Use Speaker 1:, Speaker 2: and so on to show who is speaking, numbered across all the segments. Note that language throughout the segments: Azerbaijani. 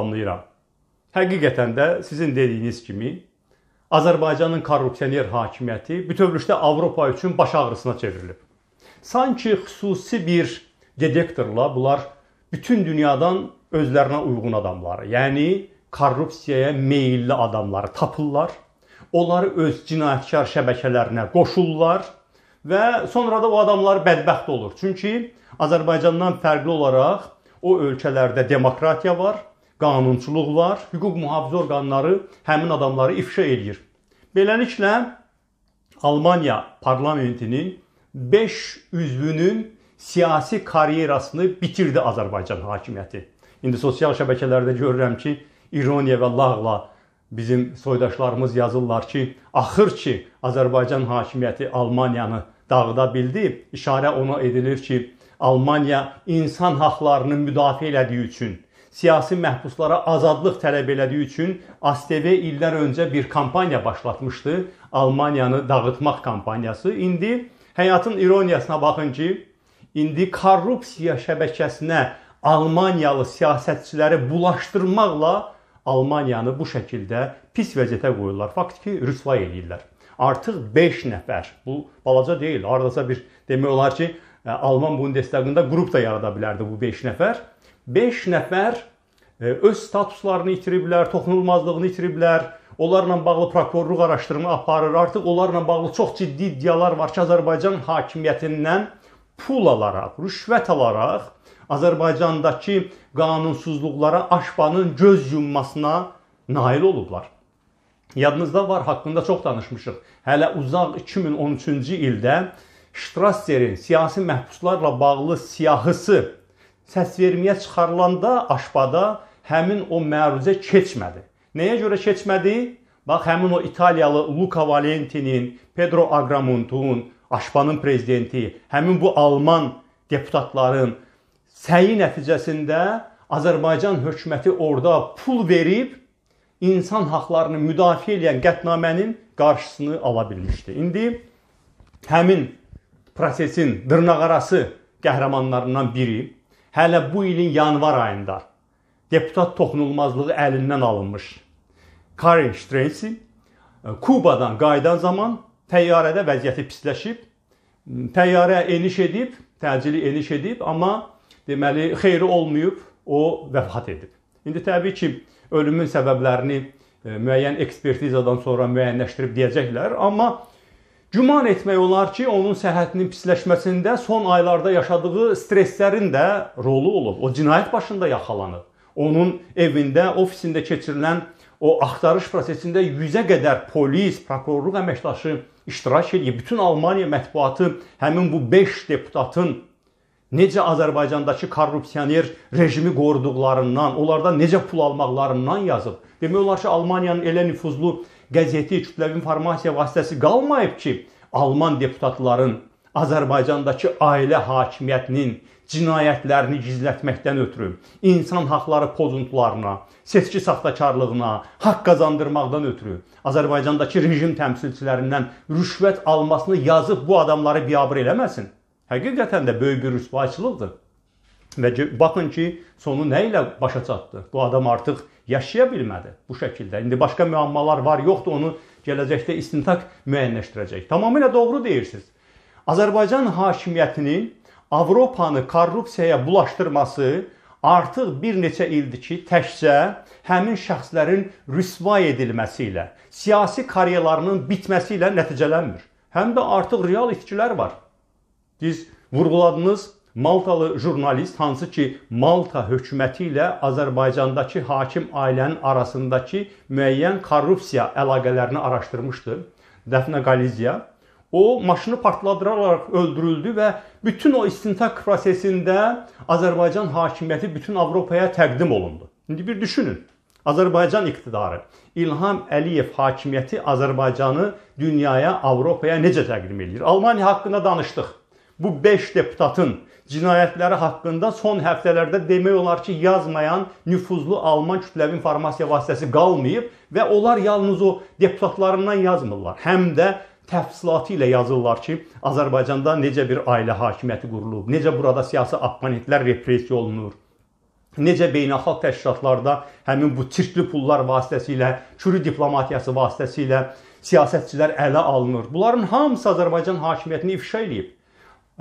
Speaker 1: salamlayıram. Həqiqətən də sizin dediyiniz kimi Azərbaycanın korrupsioner hakimiyyəti bütövlükdə Avropa üçün baş ağrısına çevrilib. Sanki xüsusi bir dedektorla bunlar bütün dünyadan özlərinə uyğun adamları, yəni korrupsiyaya meylli adamları tapırlar. Onları öz cinayətkar şəbəkələrinə qoşurlar və sonra da o adamlar bədbəxt olur. Çünki Azərbaycandan fərqli olaraq o ölkələrdə demokratiya var qanunçuluq var. Hüquq mühafizə orqanları həmin adamları ifşa eləyir. Beləliklə Almaniya parlamentinin 5 üzvünün siyasi karyerasını bitirdi Azərbaycan hakimiyyəti. İndi sosial şəbəkələrdə görürəm ki, ironiya və lağla bizim soydaşlarımız yazırlar ki, axır ki Azərbaycan hakimiyyəti Almaniyanı dağıda bildi. İşarə ona edilir ki, Almaniya insan haqlarını müdafiə elədiyi üçün siyasi məhbuslara azadlıq tələb elədiyi üçün ASTV illər öncə bir kampaniya başlatmışdı. Almaniyanı dağıtmaq kampaniyası. İndi həyatın ironiyasına baxın ki, indi korrupsiya şəbəkəsinə Almaniyalı siyasətçiləri bulaşdırmaqla Almaniyanı bu şəkildə pis vəziyyətə qoyurlar. Faktiki rüsvay eləyirlər. Artıq 5 nəfər. Bu balaca deyil. Hardasa bir demək olar ki, e, Alman Bundestagında qrup da yarada bilərdi bu 5 nəfər. 5 nəfər e, öz statuslarını itiriblər, toxunulmazlığını itiriblər. Onlarla bağlı prokurorluq araşdırma aparır. Artıq onlarla bağlı çox ciddi iddialar var ki, Azərbaycan hakimiyyətindən pul alaraq, rüşvət alaraq Azərbaycandakı qanunsuzluqlara aşbanın göz yummasına nail olublar. Yadınızda var, haqqında çox danışmışıq. Hələ uzaq 2013-cü ildə Strasserin siyasi məhbuslarla bağlı siyahısı səsverməyə çıxarılanda aşpada həmin o məruzə keçmədi. Nəyə görə keçmədi? Bax həmin o İtaliyalı Luca Valentinin, Pedro Agramontun, Aşpanın prezidenti, həmin bu alman deputatların səyi nəticəsində Azərbaycan hökuməti orada pul verib insan haqlarını müdafiə edən qətnamənin qarşısını ala bilmişdi. İndi həmin prosesin dırnaqarası qəhrəmanlarından biri hələ bu ilin yanvar ayında deputat toxunulmazlığı əlindən alınmış Karen Strensi e, Kubadan qayıdan zaman təyyarədə vəziyyəti pisləşib, təyyarə eniş edib, təcili eniş edib, amma deməli xeyri olmayıb, o vəfat edib. İndi təbii ki, ölümün səbəblərini e, müəyyən ekspertizadan sonra müəyyənləşdirib deyəcəklər, amma Güman etmək olar ki, onun səhhətinin pisləşməsində son aylarda yaşadığı stresslərin də rolu olub. O cinayət başında yaxalanıb. Onun evində, ofisində keçirilən o axtarış prosesində 100-ə qədər polis, prokurorluq əməkdaşı iştirak edib. Bütün Almaniya mətbuatı həmin bu 5 deputatın necə Azərbaycandakı korrupsioner rejimi qoruduqlarından, onlardan necə pul almaqlarından yazıb. Demək olar ki, Almaniyanın elə nüfuzlu qəzeti, kütləvi informasiya vasitəsi qalmayıb ki, alman deputatların Azərbaycandakı ailə hakimiyyətinin cinayətlərini gizlətməkdən ötürü insan haqları pozuntularına, seçki saxtakarlığına, haqq qazandırmaqdan ötürü Azərbaycandakı rejim təmsilçilərindən rüşvət almasını yazıb bu adamları biabır eləməsin. Həqiqətən də böyük bir rüsvayçılıqdır. Və baxın ki, sonu nə ilə başa çatdı. Bu adam artıq yaşaya bilmədi bu şəkildə. İndi başqa müəmmalar var, yoxdur, onu gələcəkdə istintaq müəyyənləşdirəcək. Tamamilə doğru deyirsiniz. Azərbaycan hakimiyyətinin Avropanı korrupsiyaya bulaşdırması artıq bir neçə ildir ki, təkcə həmin şəxslərin rüsva edilməsi ilə, siyasi karyerlarının bitməsi ilə nəticələnmir. Həm də artıq real itkilər var. Siz vurğuladınız, Maltalı jurnalist hansı ki Malta hökuməti ilə Azərbaycandakı hakim ailənin arasındakı müəyyən korrupsiya əlaqələrini araşdırmışdı. Dəfnə Qalizya o maşını partladırarak öldürüldü və bütün o istintaq prosesində Azərbaycan hakimiyyəti bütün Avropaya təqdim olundu. İndi bir düşünün. Azərbaycan iqtidarı İlham Əliyev hakimiyyəti Azərbaycanı dünyaya, Avropaya necə təqdim eləyir? Almaniya haqqında danışdıq bu 5 deputatın cinayətləri haqqında son həftələrdə demək olar ki, yazmayan nüfuzlu alman kütləvi informasiya vasitəsi qalmayıb və onlar yalnız o deputatlarından yazmırlar. Həm də təfsilatı ilə yazırlar ki, Azərbaycanda necə bir ailə hakimiyyəti qurulub, necə burada siyasi opponentlər repressiya olunur. Necə beynəlxalq təşkilatlarda həmin bu çirkli pullar vasitəsilə, kürü diplomatiyası vasitəsilə siyasətçilər ələ alınır. Bunların hamısı Azərbaycan hakimiyyətini ifşa eləyib.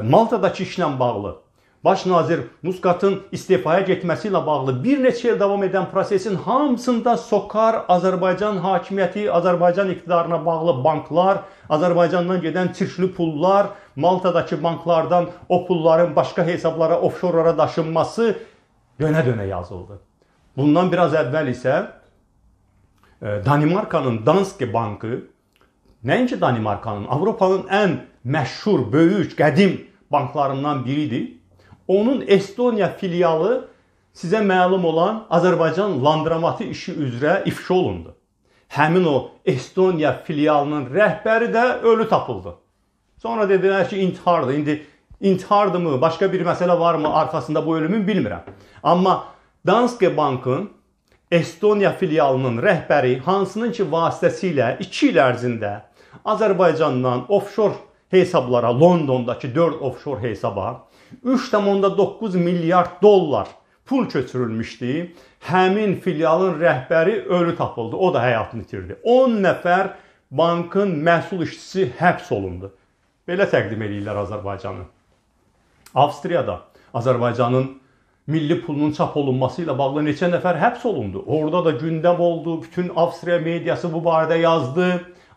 Speaker 1: Maltadakı işlə bağlı Baş nazir Muskatın istifaya getməsi ilə bağlı bir neçə il davam edən prosesin hamısında Sokar Azərbaycan hakimiyyəti, Azərbaycan iqtidarına bağlı banklar, Azərbaycandan gedən çirkli pullar, Maltadakı banklardan o pulların başqa hesablara, ofşorlara daşınması dönə-dönə yazıldı. Bundan biraz əvvəl isə Danimarkanın Danske bankı Nəinki Danimarkanın, Avropanın ən məşhur, böyük, qədim banklarından biridir. Onun Estoniya filialı sizə məlum olan Azərbaycan landramatı işi üzrə ifşa olundu. Həmin o Estoniya filialının rəhbəri də ölü tapıldı. Sonra dedilər ki, intihardır. İndi intihardımı, başqa bir məsələ varmı arxasında bu ölümün bilmirəm. Amma Danske Bankın Estoniya filialının rəhbəri hansının ki vasitəsilə 2 il ərzində Azərbaycandan offshore hesablara, Londondakı 4 offshore hesaba 3,9 milyard dollar pul köçürülmüşdü. Həmin filialın rəhbəri ölü tapıldı. O da həyatını itirdi. 10 nəfər bankın məsul işçisi həbs olundu. Belə təqdim eləyirlər Azərbaycanı. Avstriyada Azərbaycanın milli pulunun çap olunması ilə bağlı neçə nəfər həbs olundu. Orada da gündəm oldu. Bütün Avstriya mediası bu barədə yazdı.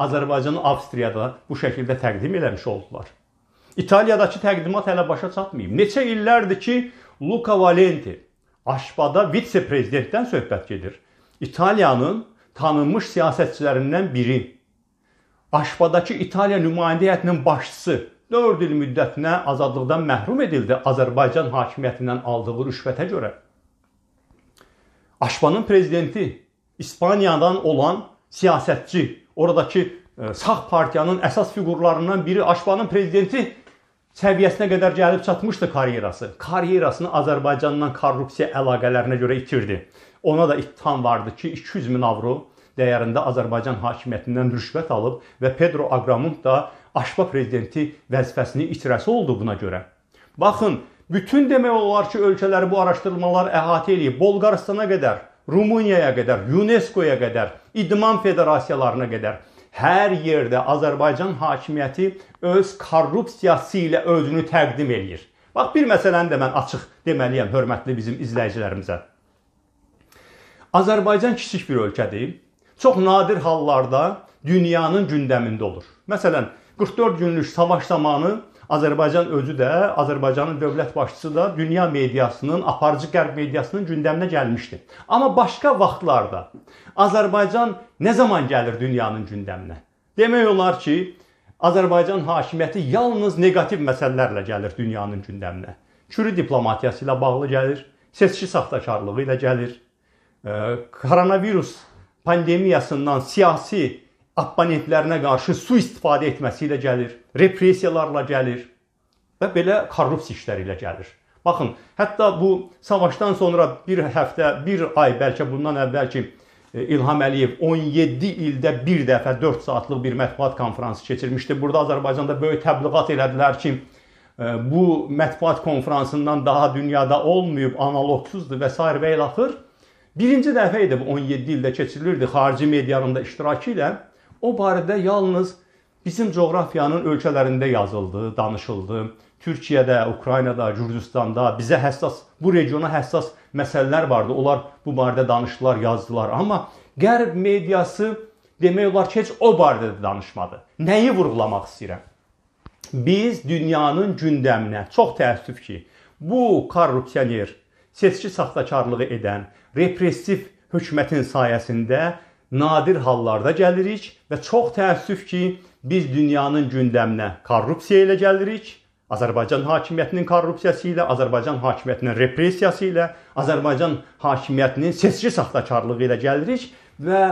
Speaker 1: Azərbaycanı Avstriyada bu şəkildə təqdim eləmiş oldular. İtaliyadakı təqdimat hələ başa çatmayıb. Neçə illərdir ki, Luca Valenti Aşpada vitse-prezidentdən söhbət gedir. İtaliyanın tanınmış siyasətçilərindən biri. Aşpadakı İtaliya nümayəndə heyətinin başçısı 4 il müddətinə azadlıqdan məhrum edildi Azərbaycan hakimiyyətindən aldığı rüşvətə görə. Aşpanın prezidenti İspaniyadan olan siyasətçi oradakı e, sağ partiyanın əsas fiqurlarından biri Aşbanın prezidenti səviyyəsinə qədər gəlib çatmışdı karyerası. Karyerasını Azərbaycandan korrupsiya əlaqələrinə görə itirdi. Ona da ittiham vardı ki, 200 min avro dəyərində Azərbaycan hakimiyyətindən rüşvət alıb və Pedro Agramunt da Aşba prezidenti vəzifəsini itirəsi oldu buna görə. Baxın, bütün demək olar ki, ölkələri bu araşdırmalar əhatə eləyib. Bolqaristana qədər Rumıniyaya qədər, UNESCO-ya qədər, idman federasiyalarına qədər hər yerdə Azərbaycan hakimiyyəti öz korrupsiyası ilə özünü təqdim eləyir. Bax bir məsələni də mən açıq deməliyəm hörmətli bizim izləyicilərimizə. Azərbaycan kiçik bir ölkədir. Çox nadir hallarda dünyanın gündəmində olur. Məsələn, 44 günlük savaş zamanı Azərbaycan özü də, Azərbaycanın dövlət başçısı da dünya mediasının, aparıcı qərb mediasının gündəminə gəlmişdi. Amma başqa vaxtlarda Azərbaycan nə zaman gəlir dünyanın gündəminə? Demək olar ki, Azərbaycan hakimiyyəti yalnız neqativ məsələlərlə gəlir dünyanın gündəminə. Kürü diplomatiyası ilə bağlı gəlir, seçki saxtakarlığı ilə gəlir, koronavirus pandemiyasından siyasi opponentlərinə qarşı su istifadə etməsi ilə gəlir, repressiyalarla gəlir və belə korrupsiya işləri ilə gəlir. Baxın, hətta bu savaşdan sonra bir həftə, bir ay, bəlkə bundan əvvəlki e, İlham Əliyev 17 ildə bir dəfə 4 saatlıq bir mətbuat konfransı keçirmişdi. Burada Azərbaycanda böyük təbliğat elədilər ki, e, bu mətbuat konfransından daha dünyada olmayıb, analogsuzdur və s. və ilaxır. Birinci dəfə idi bu 17 ildə keçirilirdi xarici medianın da iştirakı ilə O barədə yalnız bizim coğrafiyanın ölkələrində yazıldı, danışıldı. Türkiyədə, Ukraynada, Gürcüstanda bizə həssas, bu regiona həssas məsələlər vardı. Onlar bu barədə danışdılar, yazdılar. Amma Qərb mediası demək olar ki, heç o barədə də danışmadı. Nəyi vurğulamaq istəyirəm? Biz dünyanın gündəminə çox təəssüf ki, bu korrupsioner, seçki saxtakarlığı edən, repressiv hökumətin sayəsində nadir hallarda gəlirik və çox təəssüf ki, biz dünyanın gündəminə korrupsiya ilə gəlirik. Azərbaycan hakimiyyətinin korrupsiyası ilə, Azərbaycan hakimiyyətinin repressiyası ilə, Azərbaycan hakimiyyətinin seçki saxtakarlığı ilə gəlirik və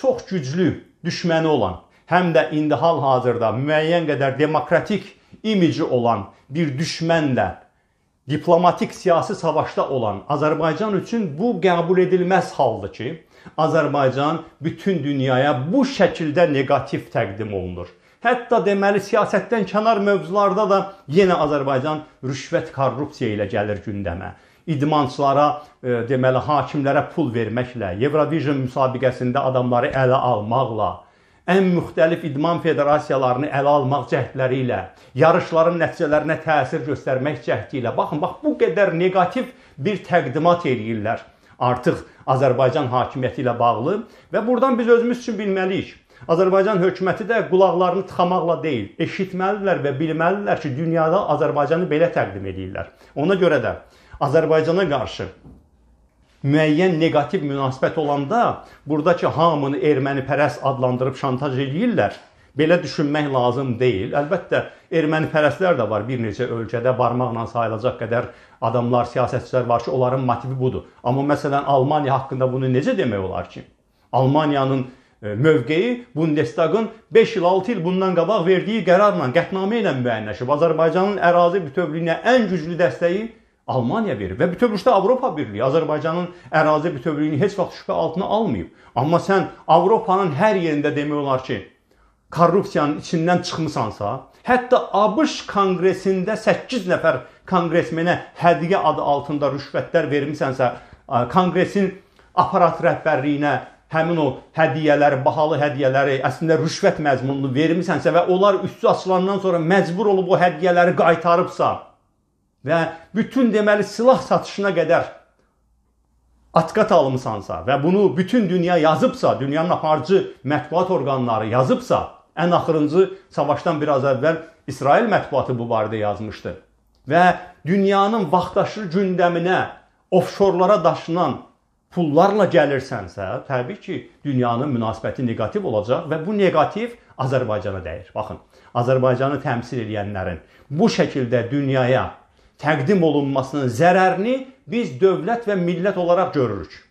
Speaker 1: çox güclü düşməni olan, həm də indi hal-hazırda müəyyən qədər demokratik imici olan bir düşmənlə diplomatik siyasi savaşda olan Azərbaycan üçün bu qəbul edilməz haldır ki, Azərbaycan bütün dünyaya bu şəkildə neqativ təqdim olunur. Hətta deməli siyasətdən kənar mövzularda da yenə Azərbaycan rüşvət, korrupsiya ilə gəlir gündəmə. İdmançılara, e, deməli hakimlərə pul verməklə, Eurovision müsabiqəsində adamları ələ almaqla, ən müxtəlif idman federasiyalarını ələ almaq cəhdləri ilə, yarışların nəticələrinə təsir göstərmək cəhdi ilə baxın, bax bu qədər neqativ bir təqdimat eləyirlər artıq Azərbaycan hakimiyyəti ilə bağlı və burdan biz özümüz üçün bilməliyik. Azərbaycan hökuməti də qulaqlarını tıxamaqla deyil, eşitməlidirlər və bilməlidirlər ki, dünyada Azərbaycanı belə təqdim edirlər. Ona görə də Azərbaycana qarşı müəyyən neqativ münasibət olanda burdakı hamını erməni pərəst adlandırıb şantaj eləyirlər. Belə düşünmək lazım deyil. Əlbəttə erməni pərəstlər də var bir neçə ölkədə barmaqla sayılacaq qədər adamlar, siyasətçilər var ki, onların motivi budur. Amma məsələn Almaniya haqqında bunu necə demək olar ki? Almaniyanın e, mövqeyi Bundestagın 5 il 6 il bundan qabaq verdiyi qərarla, qətnamə ilə müəyyənləşib. Azərbaycanın ərazi bütövlüyünə ən güclü dəstəyi Almaniya verir və bütövlükdə Avropa Birliyi Azərbaycanın ərazi bütövlüyünü heç vaxt şübhə altına almayıb. Amma sən Avropanın hər yerində demək olar ki, korrupsiyanın içindən çıxmısansa, hətta ABŞ konqresində 8 nəfər konqresmenə hədiyyə adı altında rüşvətlər vermisənsə, konqresin aparat rəhbərliyinə həmin o hədiyyələri, bahalı hədiyyələri əslində rüşvət məzmunlu vermisənsə və onlar üstü açılandan sonra məcbur olub o hədiyyələri qaytarıbsa, və bütün deməli silah satışına qədər atqat almısansa və bunu bütün dünya yazıbsa, dünyanın aparıcı mətbuat orqanları yazıbsa, ən axırıncı savaşdan biraz əvvəl İsrail mətbuatı bu barədə yazmışdı. Və dünyanın vaxtaşı gündəminə ofşorlara daşınan pullarla gəlirsənsə, təbii ki, dünyanın münasibəti neqativ olacaq və bu neqativ Azərbaycana dəyir. Baxın, Azərbaycanı təmsil edənlərin bu şəkildə dünyaya təqdim olunmasının zərərini biz dövlət və millət olaraq görürük.